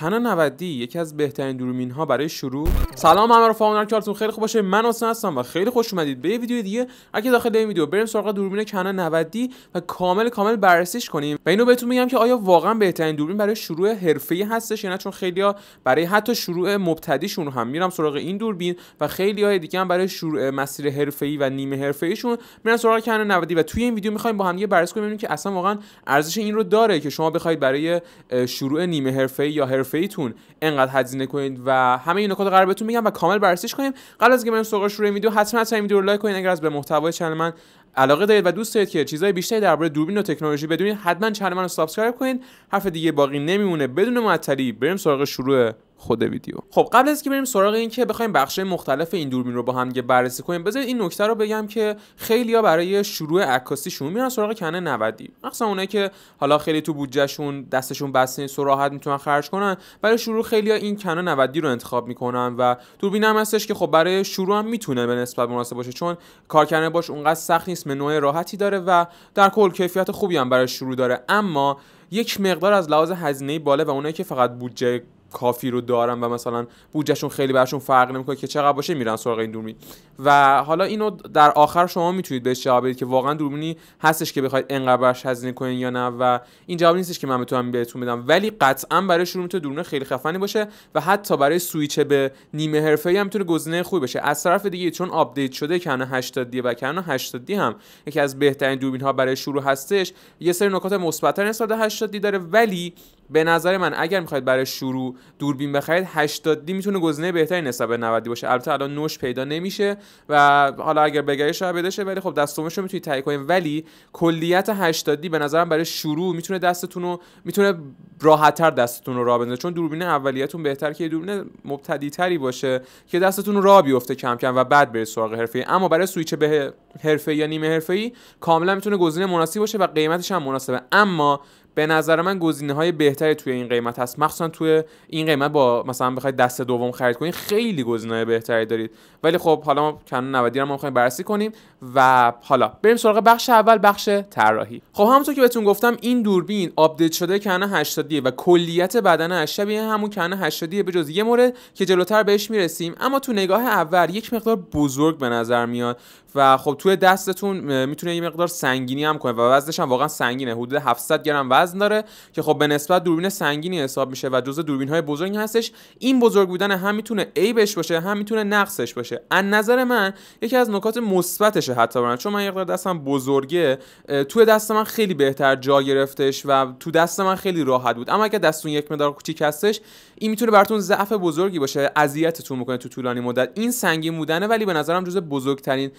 کنن 90 یکی از بهترین دوربین ها برای شروع سلام همه رو فاونر کارتون خیلی خوب باشه من حسین هستم و خیلی خوش اومدید به ویدیو دیگه اگه داخل این ویدیو بریم سراغ دوربین کنن 90 و کامل کامل بررسیش کنیم و اینو بهتون میگم که آیا واقعا بهترین دوربین برای شروع حرفه‌ای هستش یا نه چون خیلیا برای حتی شروع مبتدیشون هم میرم سراغ این دوربین و خیلی های دیگه هم برای شروع مسیر حرفه‌ای و نیمه حرفه‌ایشون میرن سراغ کنن 90 و توی این ویدیو میخوایم با هم یه بررسی کنیم ببینیم که اصلا واقعا ارزش این رو داره که شما بخواید برای شروع نیمه حرفه‌ای یا حرفه فیتون انقدر هزینه کنید و همه این نکات قرار بهتون میگم و کامل بررسیش کنیم قبل از اینکه بریم سراغ شروع ویدیو حتما حتما این ویدیو رو لایک کنید اگر از به محتوای چنل من علاقه دارید و دوست دارید که چیزهای بیشتری درباره دوربین و تکنولوژی بدونید حتما چنل من رو سابسکرایب کنید حرف دیگه باقی نمیمونه بدون معطلی بریم سراغ شروع خود ویدیو خب قبل از که بریم سراغ این که بخوایم بخش مختلف این دوربین رو با هم بررسی کنیم بذارید این نکته رو بگم که خیلیا برای شروع عکاسیشون میرن سراغ کنه 90 مثلا اونایی که حالا خیلی تو بودجهشون دستشون بسته نیست راحت میتونن خرج کنن برای شروع خیلیا این کنه 90 رو انتخاب میکنن و دوربین هم هستش که خب برای شروع هم میتونه به نسبت مناسب باشه چون کار کردن باش اونقدر سخت نیست منوی راحتی داره و در کل کیفیت خوبی هم برای شروع داره اما یک مقدار از لحاظ هزینه بالا و اونایی که فقط بودجه کافی رو دارن و مثلا بودجهشون خیلی برشون فرق نمیکنه که چقدر باشه میرن سراغ این دوربین و حالا اینو در آخر شما میتونید بهش جواب بدید که واقعا دوربینی هستش که بخواید انقدر برش هزینه کنین یا نه و این جواب نیستش که من میتونم بهتون بدم ولی قطعا برای شروع میتونه خیلی خفنی باشه و حتی برای سویچ به نیمه حرفه هم میتونه گزینه خوبی باشه از طرف دیگه چون آپدیت شده کانون 80 دی و کانون 80 دی هم یکی از بهترین دوربین ها برای شروع هستش یه سری نکات مثبت نسبت به 80 دی داره ولی به نظر من اگر میخواید برای شروع دوربین بخرید 80 دی میتونه گزینه بهتری نسبت به 90 دی باشه البته الان نوش پیدا نمیشه و حالا اگر بگیرش شاید بدهشه ولی خب دستومش رو میتونید تهیه کنیم ولی کلیت 80 دی به نظرم برای شروع میتونه دستتون رو میتونه راحتتر دستتون رو راه بندازه چون دوربین اولیتون بهتر که دوربین مبتدی تری باشه که دستتون رو راه بیفته کم کم و بعد برید سراغ حرفه اما برای سویچ به حرفه یا نیمه حرفه ای کاملا میتونه گزینه مناسبی باشه و قیمتش هم مناسبه اما به نظر من گزینه های بهتری توی این قیمت هست مخصوصا توی این قیمت با مثلا بخواید دست دوم خرید کنید خیلی گزینه بهتری دارید ولی خب حالا ما کنون 90 رو میخوایم بررسی کنیم و حالا بریم سراغ بخش اول بخش طراحی خب همونطور که بهتون گفتم این دوربین آپدیت شده نه 80 و کلیت بدنش شبیه همون کانون 80 به جز یه مورد که جلوتر بهش میرسیم اما تو نگاه اول یک مقدار بزرگ به نظر میاد و خب توی دستتون میتونه یه مقدار سنگینی هم کنه و وزنش هم واقعا سنگینه حدود 700 گرم وزن داره که خب به نسبت دوربین سنگینی حساب میشه و جزء دوربین های بزرگی هستش این بزرگ بودن هم میتونه عیبش باشه هم میتونه نقصش باشه از نظر من یکی از نکات مثبتشه حتی برن چون من یه دستم بزرگه توی دست من خیلی بهتر جا گرفتش و تو دست من خیلی راحت بود اما اگه دستون یک مقدار کوچیک هستش این میتونه براتون ضعف بزرگی باشه اذیتتون میکنه تو طولانی مدت این سنگین بودنه ولی به نظرم جز بزرگترین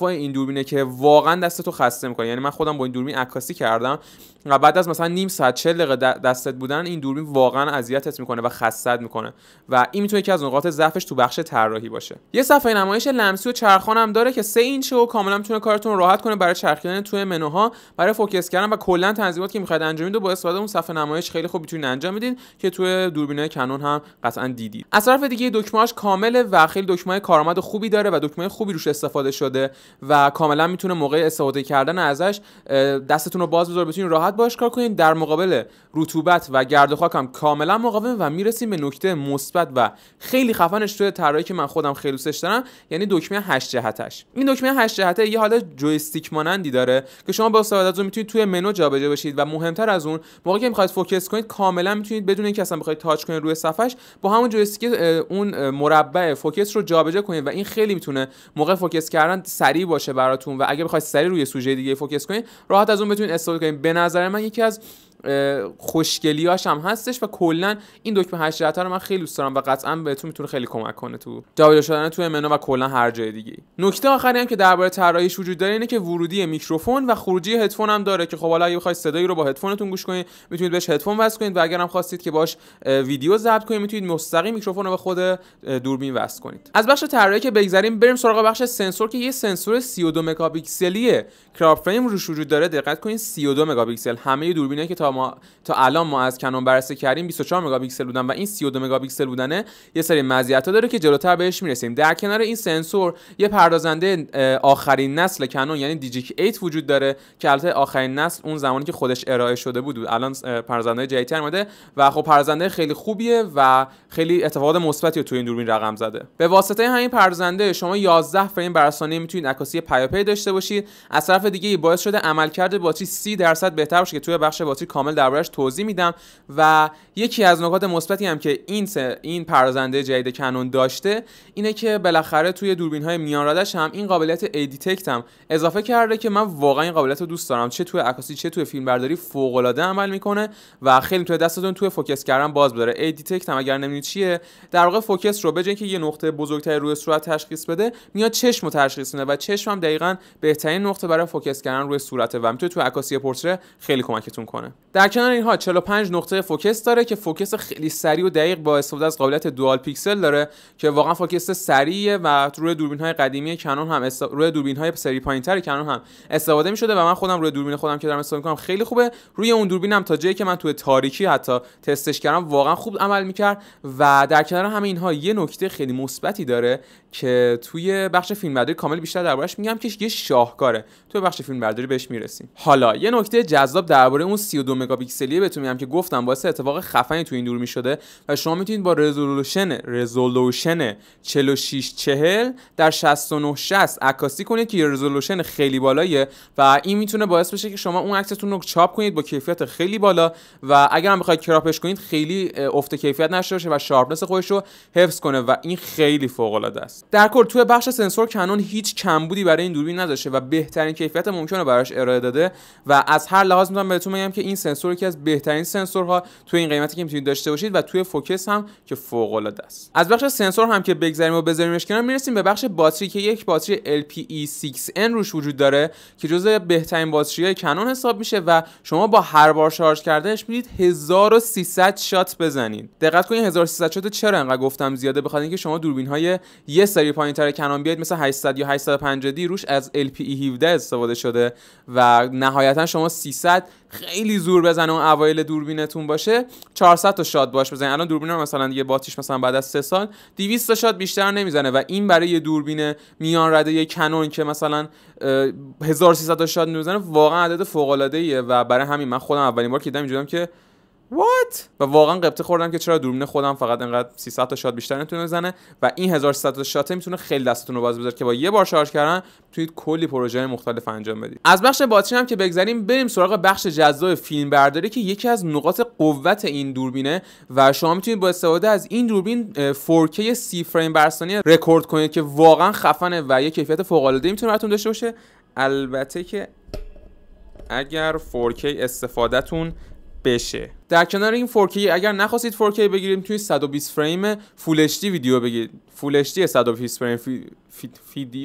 های این دوربینه که واقعا دستتو خسته میکنه یعنی من خودم با این دوربین عکاسی کردم و بعد از مثلا مثلا نیم ساعت 40 دقیقه دستت بودن این دوربین واقعا اذیتت میکنه و خستت میکنه و این میتونه یکی از نقاط ضعفش تو بخش طراحی باشه یه صفحه نمایش لمسی و چرخان هم داره که 3 اینچ و کاملا میتونه کارتون راحت کنه برای چرخیدن توی منوها برای فوکس کردن و کلا تنظیمات که میخواید انجام بدید با استفاده اون صفحه نمایش خیلی خوب میتونید انجام بدید که توی دوربینای کنون هم قطعا دیدید از طرف دیگه دکمه‌اش کامل و خیلی دکمه کارآمد خوبی داره و دکمه خوبی روش استفاده شده و کاملا میتونه موقع استفاده کردن ازش دستتون رو باز بذار بتونید راحت باش کار کنید در مقابل رطوبت و گرد و خاک هم کاملا مقاوم و میرسیم به نکته مثبت و خیلی خفنش توی طراحی که من خودم خیلی دوستش دارم یعنی دکمه 8 جهتش این دکمه 8 جهته یه حالا جویستیک مانندی داره که شما با استفاده از اون میتونید توی منو جابجا بشید و مهمتر از اون موقعی که میخواید فوکس کنید کاملا میتونید بدون اینکه اصلا بخواید تاچ کنید روی صفحش با همون جویستیک اون مربع فوکس رو جابجا کنید و این خیلی میتونه موقع فوکس کردن سریع باشه براتون و اگه بخواید سریع روی سوژه دیگه فوکس کنید راحت از اون بتونید استفاده کنید به نظر من یکی از because خوشگلیاش هم هستش و کلا این دکمه جهت رو من خیلی دوست دارم و قطعا بهتون میتونه خیلی کمک کنه تو جابجا شدن تو منو و کلا هر جای دیگه نکته آخری هم که درباره طراحیش وجود داره اینه که ورودی میکروفون و خروجی هدفون هم داره که خب حالا اگه بخواید صدایی رو با هدفونتون گوش کنید میتونید بهش هدفون وصل کنید و اگر هم خواستید که باش ویدیو ضبط کنید میتونید مستقیم میکروفون رو به خود دوربین وصل کنید از بخش طراحی که بگذریم بریم سراغ بخش سنسور که یه سنسور 32 مگاپیکسلی کراپ فریم روش وجود داره دقت کنید 32 مگاپیکسل همه دوربینایی که تا تا تا الان ما از کنون بررسی کردیم 24 مگاپیکسل بودن و این 32 مگاپیکسل بودنه یه سری مزیت داره که جلوتر بهش میرسیم در کنار این سنسور یه پردازنده آخرین نسل کنون یعنی دیجیک 8 وجود داره که البته آخرین نسل اون زمانی که خودش ارائه شده بود الان پردازنده جدیدتر اومده و خب پردازنده خیلی خوبیه و خیلی اتفاقات مثبتی تو این دوربین رقم زده به واسطه همین پردازنده شما 11 فریم بر ثانیه میتونید عکاسی پیاپی داشته باشید از طرف دیگه باعث شده عملکرد باتری 30 درصد بهتر باشه که توی بخش باتری کامل دربارش توضیح میدم و یکی از نکات مثبتی هم که این این پردازنده جدید کنون داشته اینه که بالاخره توی دوربین های میان رادش هم این قابلیت ایدیتکت هم اضافه کرده که من واقعا این قابلیت رو دوست دارم چه توی عکاسی چه توی فیلمبرداری فوق العاده عمل میکنه و خیلی توی دستتون توی فوکس کردن باز بداره ایدیتکت هم اگر نمیدونید چیه در واقع فوکس رو به که یه نقطه بزرگتر روی صورت تشخیص بده میاد چشم تشخیص میده و چشم هم دقیقا بهترین نقطه برای فوکس کردن روی صورته و میتونه توی عکاسی پورتره خیلی کمکتون کنه در کنار اینها 45 نقطه فوکس داره که فوکس خیلی سریع و دقیق با استفاده از قابلیت دوال پیکسل داره که واقعا فوکس سریعه و روی دوربین های قدیمی کنون هم است... روی دوربین های سری تر کنون هم استفاده می شده و من خودم روی دوربین خودم که دارم استفاده کنم خیلی خوبه روی اون دوربین هم تا جایی که من توی تاریکی حتی تستش کردم واقعا خوب عمل میکرد و در کنار همه اینها یه نکته خیلی مثبتی داره که توی بخش فیلمبرداری کامل بیشتر دربارش میگم که یه شاهکاره توی بخش برداری بهش میرسیم حالا یه نکته جذاب درباره اون 32 مگاپیکسلی بهتون میگم که گفتم باعث اتفاق خفنی تو این دور میشده و شما میتونید با رزولوشن رزولوشن 46 در 69 عکاسی کنید که رزولوشن خیلی بالاییه و این میتونه باعث بشه که شما اون عکستون رو چاپ کنید با کیفیت خیلی بالا و اگر هم بخواید کراپش کنید خیلی افت کیفیت نشه باشه و شارپنس خودش رو حفظ کنه و این خیلی فوق العاده است در کل تو بخش سنسور کنون هیچ کمبودی برای این دوربین نداشته و بهترین کیفیت ممکن رو براش ارائه داده و از هر لحاظ میتونم بهتون بگم که این سنسور که از بهترین سنسورها توی این قیمتی که میتونید داشته باشید و توی فوکس هم که فوق العاده است از بخش سنسور هم که بگذریم و بذاریمش کنار میرسیم به بخش باتری که یک باتری LPE6N روش وجود داره که جزو بهترین باتری های کنون حساب میشه و شما با هر بار شارژ کردنش میتونید 1300 شات بزنید دقت کنید 1300 شات چرا انقدر گفتم زیاده بخاطر اینکه شما دوربین های یه سری پایینتر کنون بیاید مثل 800 یا 850 دی روش از LPE 17 استفاده شده و نهایتا شما 300 خیلی زور دور بزنه اون اوایل دوربینتون باشه 400 تا شات باش بزنید الان دوربین مثلا دیگه باتیش مثلا بعد از 3 سال 200 تا شات بیشتر نمیزنه و این برای یه دوربین میان رده یه کنون که مثلا 1300 تا شات میزنه واقعا عدد فوق العاده ایه و برای همین من خودم اولین بار که دیدم اینجوریام که What؟ و واقعا قبطه خوردم که چرا دوربین خودم فقط انقدر 300 تا شات بیشتر نمیتونه بزنه و این 1300 تا شات میتونه خیلی دستتون رو باز بذاره که با یه بار شارژ کردن توی کلی پروژه مختلف انجام بدید از بخش باتری هم که بگذریم بریم سراغ بخش جذاب فیلم برداری که یکی از نقاط قوت این دوربینه و شما میتونید با استفاده از این دوربین 4K 30 فریم بر ثانیه رکورد کنید که واقعا خفنه و یه کیفیت فوق العاده میتونه براتون داشته باشه البته که اگر 4K استفادهتون بشه در کنار این 4K اگر نخواستید 4K بگیریم توی 120 فریم فول ویدیو بگیرید فول 120 فریم فی...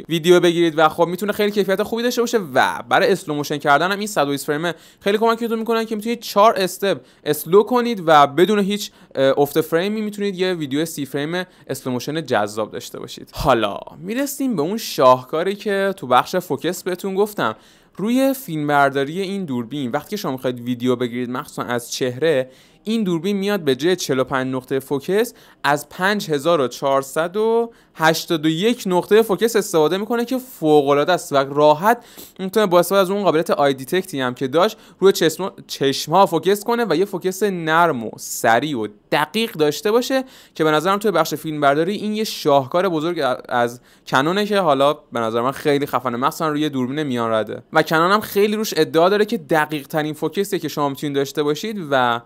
ویدیو بگیرید و خب میتونه خیلی کیفیت خوبی داشته باشه و برای اسلو موشن کردن هم این 120 فریم خیلی کمکتون میکنن که میتونید 4 استپ اسلو کنید و بدون هیچ افت فریمی میتونید یه ویدیو سی فریم اسلو موشن جذاب داشته باشید حالا میرسیم به اون شاهکاری که تو بخش فوکس بهتون گفتم روی فیلمبرداری این دوربین وقتی شما میخواید ویدیو بگیرید مخصوصا از چهره این دوربین میاد به جای 45 نقطه فوکس از 5481 نقطه فوکس استفاده میکنه که فوق العاده است و راحت میتونه با استفاده از اون قابلیت آی دیتکتی هم که داشت روی چشم چشما فوکس کنه و یه فوکس نرم و سریع و دقیق داشته باشه که به نظرم توی بخش فیلم برداری این یه شاهکار بزرگ از کنونه که حالا به نظر من خیلی خفنه مثلا روی دوربین میان رده و کنون هم خیلی روش ادعا داره که دقیق ترین که شما میتونید داشته باشید و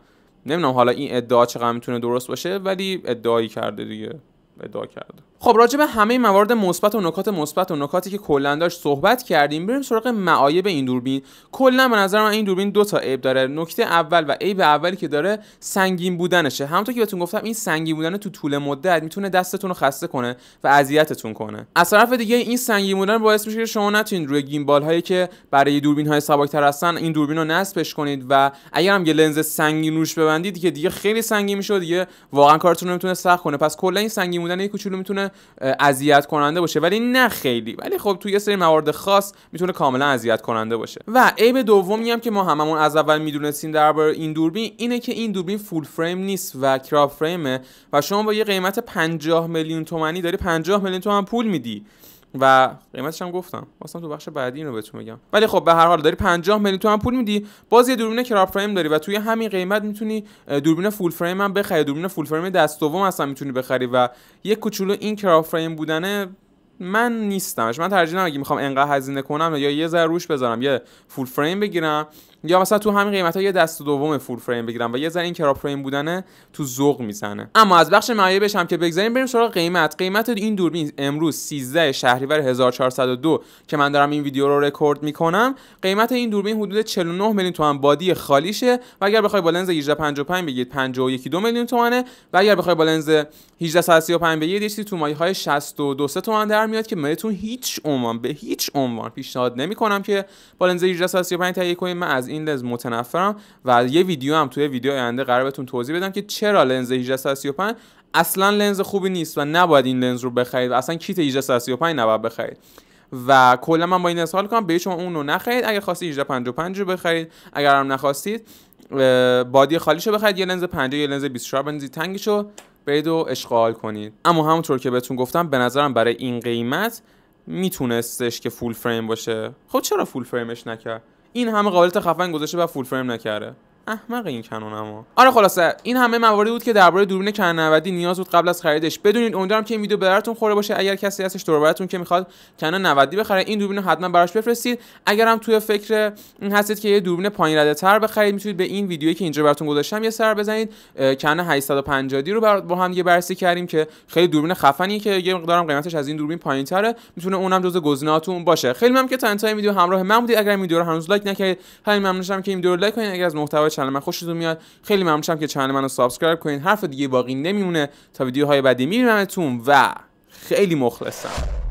نمیدونم حالا این ادعا چقدر میتونه درست باشه ولی ادعایی کرده دیگه ادعا کرده خب راجع به همه موارد مثبت و نکات مثبت و نکاتی که کلا داشت صحبت کردیم بریم سراغ معایب این دوربین کلا به نظر من این دوربین دو تا عیب داره نکته اول و عیب اولی که داره سنگین بودنشه همونطور که بهتون گفتم این سنگین بودن تو طول مدت میتونه دستتون رو خسته کنه و اذیتتون کنه از طرف دیگه این سنگین بودن باعث میشه که شما نتونید روی گیمبال هایی که برای دوربین های سبکتر هستن این دوربین رو نصبش کنید و اگر هم یه لنز سنگین روش ببندید که دیگه خیلی سنگین میشه دیگه واقعا کارتون رو سخت کنه پس کلا این سنگین بودن یه کوچولو میتونه اذیت کننده باشه ولی نه خیلی ولی خب تو یه سری موارد خاص میتونه کاملا اذیت کننده باشه و عیب دومی هم که ما هممون از اول میدونستیم درباره این دوربین اینه که این دوربین فول فریم نیست و کراپ فریمه و شما با یه قیمت 50 میلیون تومانی داری 50 میلیون تومن پول میدی و قیمتش هم گفتم واسم تو بخش بعدی اینو بهتون میگم ولی خب به هر حال داری 50 میلیون تومن پول میدی باز یه دوربین کراپ فریم داری و توی همین قیمت میتونی دوربین فول فریم هم بخری دوربین فول فریم دست دوم اصلا میتونی بخری و یه کوچولو این کراپ فریم بودنه من نیستمش من ترجیح نمیدم اگه میخوام انقدر هزینه کنم یا یه ذره روش بذارم یه فول فریم بگیرم یا مثلا تو همین قیمت ها یه دست دوم فور فریم بگیرم و یه ذره این کراپ فریم بودنه تو ذوق میزنه اما از بخش معایبش هم که بگذاریم بریم سراغ قیمت قیمت این دوربین امروز 13 شهریور 1402 که من دارم این ویدیو رو رکورد میکنم قیمت این دوربین حدود 49 میلیون تومان بادی خالیشه و اگر بخوای با لنز 1855 بگید 51 میلیون تومانه. و اگر بخوای با لنز 1835 بگید چیزی تو مایه های 62 تومن در میاد که منتون هیچ عنوان به هیچ عنوان پیشنهاد نمیکنم که با لنز 1835 تهیه کنید از این لنز متنفرم و یه ویدیو هم توی ویدیو آینده قرار بهتون توضیح بدم که چرا لنز 1835 اصلا لنز خوبی نیست و نباید این لنز رو بخرید و اصلا کیت 1835 نباید بخرید و کلا من با این اصحال کنم به شما اون رو نخرید اگر خواستید 1855 رو بخرید اگر هم نخواستید بادی خالیش رو بخرید یه لنز 50 یه لنز 24 بنزید تنگش رو برید و اشغال کنید اما همونطور که بهتون گفتم به نظرم برای این قیمت میتونستش که فول فریم باشه خب چرا فول فریمش نکرد این همه قابلیت خفن گذاشته و فول فریم نکرده احمق این کنون اما آره خلاصه این همه مواردی بود که درباره دوربین کن 90 نیاز بود قبل از خریدش بدونید امیدوارم که این ویدیو براتون خورده باشه اگر کسی هستش دور براتون که میخواد کن 90 بخره این دوربین حتما براش بفرستید اگر هم توی فکر این هستید که یه دوربین پایین رده تر بخرید میتونید به این ویدیویی که اینجا براتون گذاشتم یه سر بزنید کن 850 دی رو با هم یه بررسی کردیم که خیلی دوربین خفنی که یه مقدارم قیمتش از این دوربین پایین تره میتونه اونم جزو گزینه‌هاتون باشه خیلی ممنون که تا انتهای ویدیو همراه من بودید اگر این ویدیو رو هنوز لایک نکردید خیلی ممنونم که این ویدیو رو لایک کنید اگر از محتوای چنل من خوشتون میاد خیلی ممنونم که چنل منو سابسکرایب کنین حرف دیگه باقی نمیمونه تا ویدیوهای بعدی میبینمتون و خیلی مخلصم